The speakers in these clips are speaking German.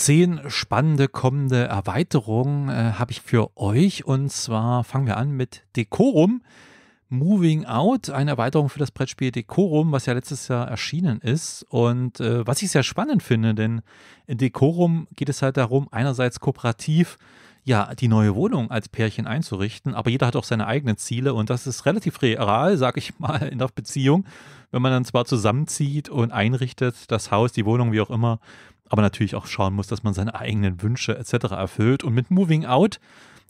zehn spannende kommende Erweiterungen äh, habe ich für euch. Und zwar fangen wir an mit Decorum. Moving Out, eine Erweiterung für das Brettspiel Decorum, was ja letztes Jahr erschienen ist und äh, was ich sehr spannend finde, denn in Decorum geht es halt darum, einerseits kooperativ ja die neue Wohnung als Pärchen einzurichten, aber jeder hat auch seine eigenen Ziele und das ist relativ real, sag ich mal, in der Beziehung, wenn man dann zwar zusammenzieht und einrichtet, das Haus, die Wohnung, wie auch immer, aber natürlich auch schauen muss, dass man seine eigenen Wünsche etc. erfüllt. Und mit Moving Out,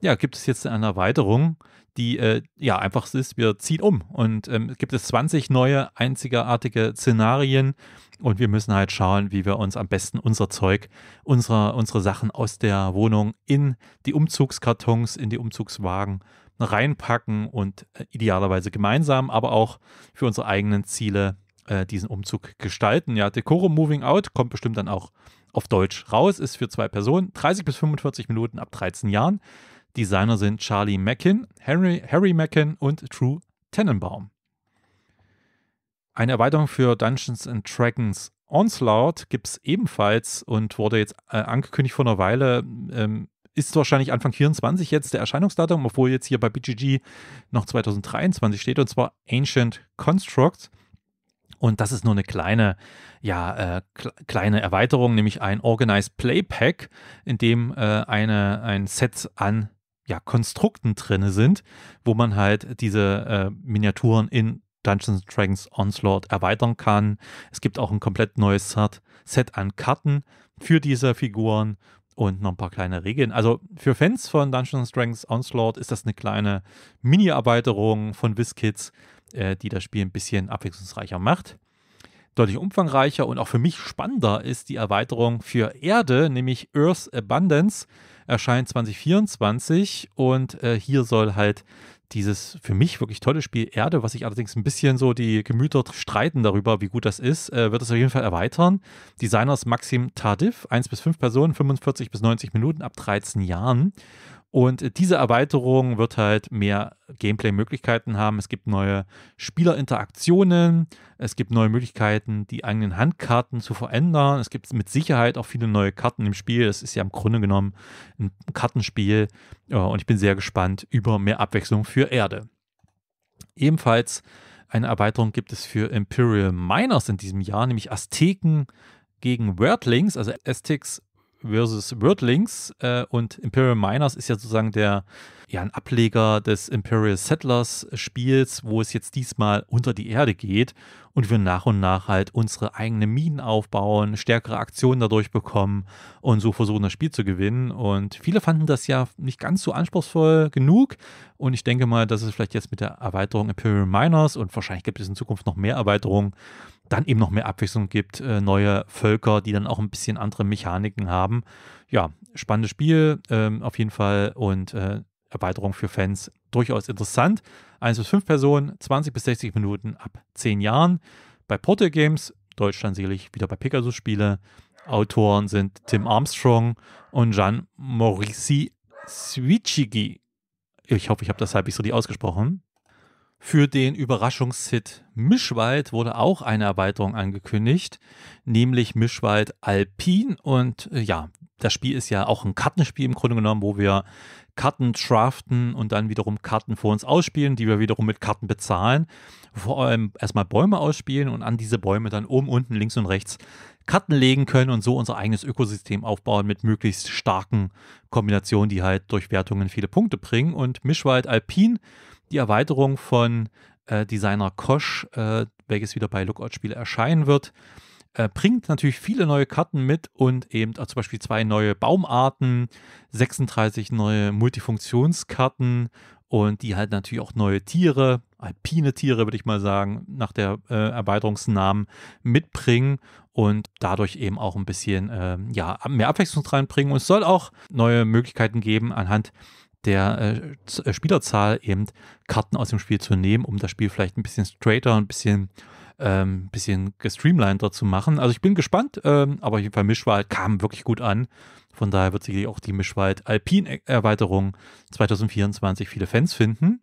ja, gibt es jetzt eine Erweiterung, die äh, ja einfach ist, wir ziehen um und ähm, gibt es 20 neue einzigartige Szenarien und wir müssen halt schauen, wie wir uns am besten unser Zeug, unsere, unsere Sachen aus der Wohnung in die Umzugskartons, in die Umzugswagen reinpacken und äh, idealerweise gemeinsam, aber auch für unsere eigenen Ziele äh, diesen Umzug gestalten. Ja, Decorum Moving Out kommt bestimmt dann auch auf Deutsch raus, ist für zwei Personen, 30 bis 45 Minuten ab 13 Jahren. Designer sind Charlie Mackin, Henry, Harry Mackin und True Tenenbaum. Eine Erweiterung für Dungeons and Dragons Onslaught gibt es ebenfalls und wurde jetzt äh, angekündigt vor einer Weile. Ähm, ist wahrscheinlich Anfang 24 jetzt der Erscheinungsdatum, obwohl jetzt hier bei BGG noch 2023 steht, und zwar Ancient Construct. Und das ist nur eine kleine, ja, äh, kleine Erweiterung, nämlich ein Organized Play Pack, in dem äh, eine, ein Set an ja, Konstrukten drin sind, wo man halt diese äh, Miniaturen in Dungeons Dragons Onslaught erweitern kann. Es gibt auch ein komplett neues Set an Karten für diese Figuren und noch ein paar kleine Regeln. Also für Fans von Dungeons Dragons Onslaught ist das eine kleine Mini-Erweiterung von WizKids, äh, die das Spiel ein bisschen abwechslungsreicher macht. Deutlich umfangreicher und auch für mich spannender ist die Erweiterung für Erde, nämlich Earth Abundance, erscheint 2024 und äh, hier soll halt dieses für mich wirklich tolle Spiel Erde, was sich allerdings ein bisschen so die Gemüter streiten darüber, wie gut das ist, äh, wird es auf jeden Fall erweitern. Designers Maxim Tardif, 1 bis 5 Personen, 45 bis 90 Minuten ab 13 Jahren. Und diese Erweiterung wird halt mehr Gameplay-Möglichkeiten haben. Es gibt neue Spielerinteraktionen, es gibt neue Möglichkeiten, die eigenen Handkarten zu verändern. Es gibt mit Sicherheit auch viele neue Karten im Spiel. Es ist ja im Grunde genommen ein Kartenspiel und ich bin sehr gespannt über mehr Abwechslung für Erde. Ebenfalls eine Erweiterung gibt es für Imperial Miners in diesem Jahr, nämlich Azteken gegen Wordlings, also Aztecs versus Wordlings äh, und Imperial Miners ist ja sozusagen der ja ein Ableger des Imperial Settlers Spiels, wo es jetzt diesmal unter die Erde geht und wir nach und nach halt unsere eigenen Minen aufbauen, stärkere Aktionen dadurch bekommen und so versuchen, das Spiel zu gewinnen. Und viele fanden das ja nicht ganz so anspruchsvoll genug. Und ich denke mal, dass es vielleicht jetzt mit der Erweiterung Imperial Miners und wahrscheinlich gibt es in Zukunft noch mehr Erweiterungen, dann eben noch mehr Abwechslung gibt, äh, neue Völker, die dann auch ein bisschen andere Mechaniken haben. Ja, spannendes Spiel ähm, auf jeden Fall und äh, Erweiterung für Fans durchaus interessant. 1 bis 5 Personen, 20 bis 60 Minuten ab 10 Jahren. Bei Portal Games, Deutschland sicherlich wieder bei Pegasus Spiele. Autoren sind Tim Armstrong und Jean Maurici Switchigi. Ich hoffe, ich habe das halb so die ausgesprochen. Für den Überraschungshit Mischwald wurde auch eine Erweiterung angekündigt, nämlich Mischwald Alpin. Und äh, ja, das Spiel ist ja auch ein Kartenspiel im Grunde genommen, wo wir Karten draften und dann wiederum Karten vor uns ausspielen, die wir wiederum mit Karten bezahlen. Vor allem erstmal Bäume ausspielen und an diese Bäume dann oben, unten, links und rechts Karten legen können und so unser eigenes Ökosystem aufbauen mit möglichst starken Kombinationen, die halt durch Wertungen viele Punkte bringen. Und Mischwald Alpin, die Erweiterung von äh, Designer Kosch, äh, welches wieder bei Lookout-Spiele erscheinen wird, äh, bringt natürlich viele neue Karten mit und eben auch zum Beispiel zwei neue Baumarten, 36 neue Multifunktionskarten und die halt natürlich auch neue Tiere, alpine Tiere würde ich mal sagen, nach der äh, Erweiterungsnamen mitbringen und dadurch eben auch ein bisschen äh, ja, mehr Abwechslung reinbringen. Und es soll auch neue Möglichkeiten geben, anhand der äh, äh, Spielerzahl eben Karten aus dem Spiel zu nehmen, um das Spiel vielleicht ein bisschen straighter, ein bisschen ein ähm, bisschen gestreamliner zu machen. Also ich bin gespannt, ähm, aber auf jeden Fall Mischwald kam wirklich gut an. Von daher wird sicherlich auch die Mischwald Alpin-Erweiterung 2024 viele Fans finden.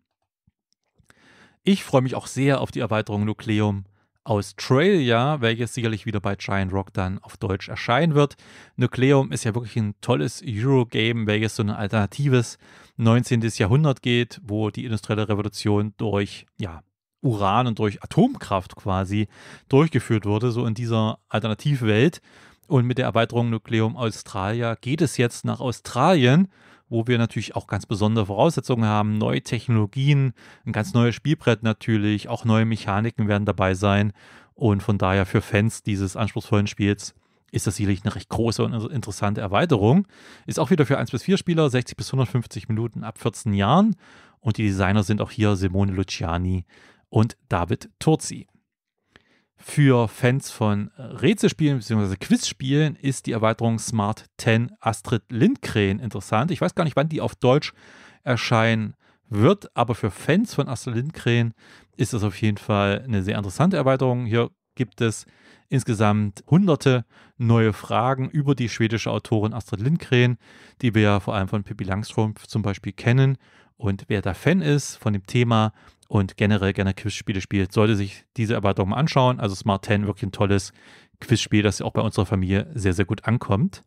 Ich freue mich auch sehr auf die Erweiterung Nucleum Australia, welches sicherlich wieder bei Giant Rock dann auf Deutsch erscheinen wird. Nucleum ist ja wirklich ein tolles Eurogame, welches so ein alternatives 19. Jahrhundert geht, wo die industrielle Revolution durch ja, Uran und durch Atomkraft quasi durchgeführt wurde, so in dieser Alternativwelt. Und mit der Erweiterung Nukleum Australia geht es jetzt nach Australien, wo wir natürlich auch ganz besondere Voraussetzungen haben, neue Technologien, ein ganz neues Spielbrett natürlich, auch neue Mechaniken werden dabei sein. Und von daher für Fans dieses anspruchsvollen Spiels ist das sicherlich eine recht große und interessante Erweiterung. Ist auch wieder für 1 bis 4 Spieler, 60 bis 150 Minuten ab 14 Jahren. Und die Designer sind auch hier Simone Luciani und David Turzi. Für Fans von Rätselspielen bzw. Quizspielen ist die Erweiterung Smart 10 Astrid Lindgren interessant. Ich weiß gar nicht, wann die auf Deutsch erscheinen wird, aber für Fans von Astrid Lindgren ist das auf jeden Fall eine sehr interessante Erweiterung. Hier gibt es insgesamt hunderte neue Fragen über die schwedische Autorin Astrid Lindgren, die wir ja vor allem von Pippi Langstrumpf zum Beispiel kennen. Und wer da Fan ist von dem Thema, und generell gerne Quizspiele spielt, sollte sich diese Erweiterung mal anschauen. Also Smart 10 wirklich ein tolles Quizspiel, das auch bei unserer Familie sehr, sehr gut ankommt.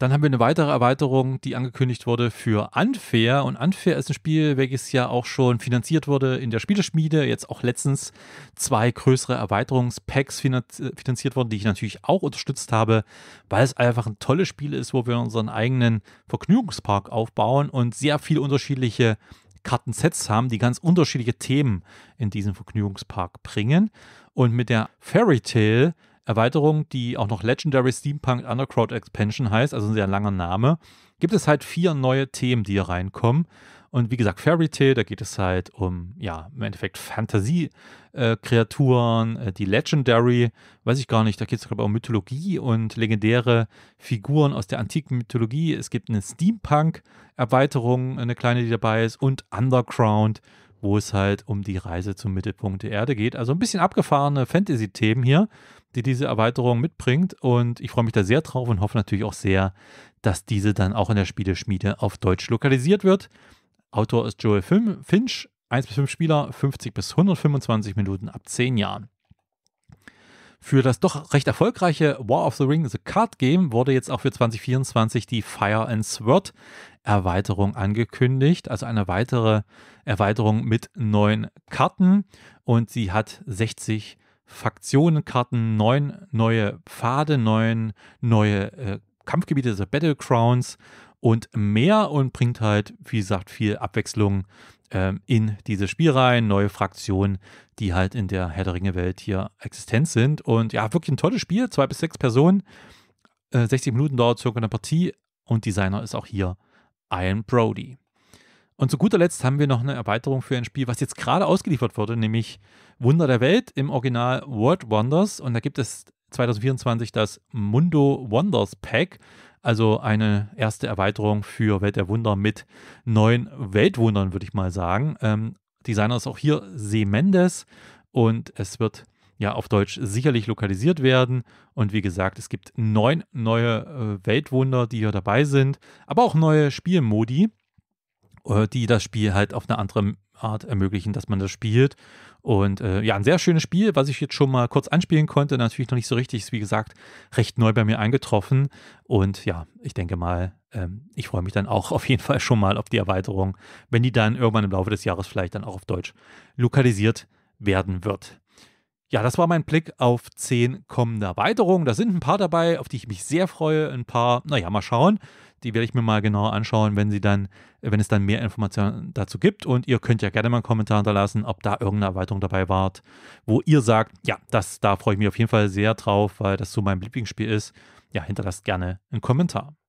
Dann haben wir eine weitere Erweiterung, die angekündigt wurde für Unfair. Und Unfair ist ein Spiel, welches ja auch schon finanziert wurde in der Spieleschmiede. Jetzt auch letztens zwei größere Erweiterungspacks finanziert wurden, die ich natürlich auch unterstützt habe, weil es einfach ein tolles Spiel ist, wo wir unseren eigenen Vergnügungspark aufbauen und sehr viele unterschiedliche Kartensets haben, die ganz unterschiedliche Themen in diesen Vergnügungspark bringen. Und mit der Fairy Tale Erweiterung, die auch noch Legendary Steampunk Undercrowd Expansion heißt, also ein sehr langer Name, gibt es halt vier neue Themen, die hier reinkommen. Und wie gesagt, Fairy Tale, da geht es halt um, ja, im Endeffekt Fantasie-Kreaturen, äh, äh, die Legendary, weiß ich gar nicht, da geht es, glaube ich, um Mythologie und legendäre Figuren aus der antiken Mythologie. Es gibt eine Steampunk-Erweiterung, eine kleine, die dabei ist, und Underground, wo es halt um die Reise zum Mittelpunkt der Erde geht. Also ein bisschen abgefahrene Fantasy-Themen hier, die diese Erweiterung mitbringt. Und ich freue mich da sehr drauf und hoffe natürlich auch sehr, dass diese dann auch in der Spieleschmiede auf Deutsch lokalisiert wird. Autor ist Joel Finch, 1 bis 5 Spieler, 50 bis 125 Minuten ab 10 Jahren. Für das doch recht erfolgreiche War of the Ring The Card Game wurde jetzt auch für 2024 die Fire and Sword Erweiterung angekündigt, also eine weitere Erweiterung mit neuen Karten und sie hat 60 Fraktionenkarten, neun neue Pfade, neun neue äh, Kampfgebiete, also Battlegrounds und mehr und bringt halt, wie gesagt, viel Abwechslung ähm, in dieses Spiel rein, neue Fraktionen, die halt in der Herr der Ringe Welt hier existent sind. Und ja, wirklich ein tolles Spiel, zwei bis sechs Personen, äh, 60 Minuten dauert circa eine Partie und Designer ist auch hier Ian Brody. Und zu guter Letzt haben wir noch eine Erweiterung für ein Spiel, was jetzt gerade ausgeliefert wurde, nämlich Wunder der Welt im Original World Wonders. Und da gibt es 2024 das Mundo Wonders Pack. Also eine erste Erweiterung für Welt der Wunder mit neuen Weltwundern, würde ich mal sagen. Ähm, Designer ist auch hier See Mendes und es wird ja auf Deutsch sicherlich lokalisiert werden. Und wie gesagt, es gibt neun neue äh, Weltwunder, die hier dabei sind, aber auch neue Spielmodi. Äh, die das Spiel halt auf eine andere Art ermöglichen, dass man das spielt. Und äh, ja, ein sehr schönes Spiel, was ich jetzt schon mal kurz anspielen konnte. Natürlich noch nicht so richtig, ist wie gesagt recht neu bei mir eingetroffen. Und ja, ich denke mal, ähm, ich freue mich dann auch auf jeden Fall schon mal auf die Erweiterung, wenn die dann irgendwann im Laufe des Jahres vielleicht dann auch auf Deutsch lokalisiert werden wird. Ja, das war mein Blick auf zehn kommende Erweiterungen. Da sind ein paar dabei, auf die ich mich sehr freue. Ein paar, naja, mal schauen. Die werde ich mir mal genauer anschauen, wenn sie dann, wenn es dann mehr Informationen dazu gibt. Und ihr könnt ja gerne mal einen Kommentar hinterlassen, ob da irgendeine Erweiterung dabei war, wo ihr sagt, ja, das, da freue ich mich auf jeden Fall sehr drauf, weil das so mein Lieblingsspiel ist. Ja, hinterlasst gerne einen Kommentar.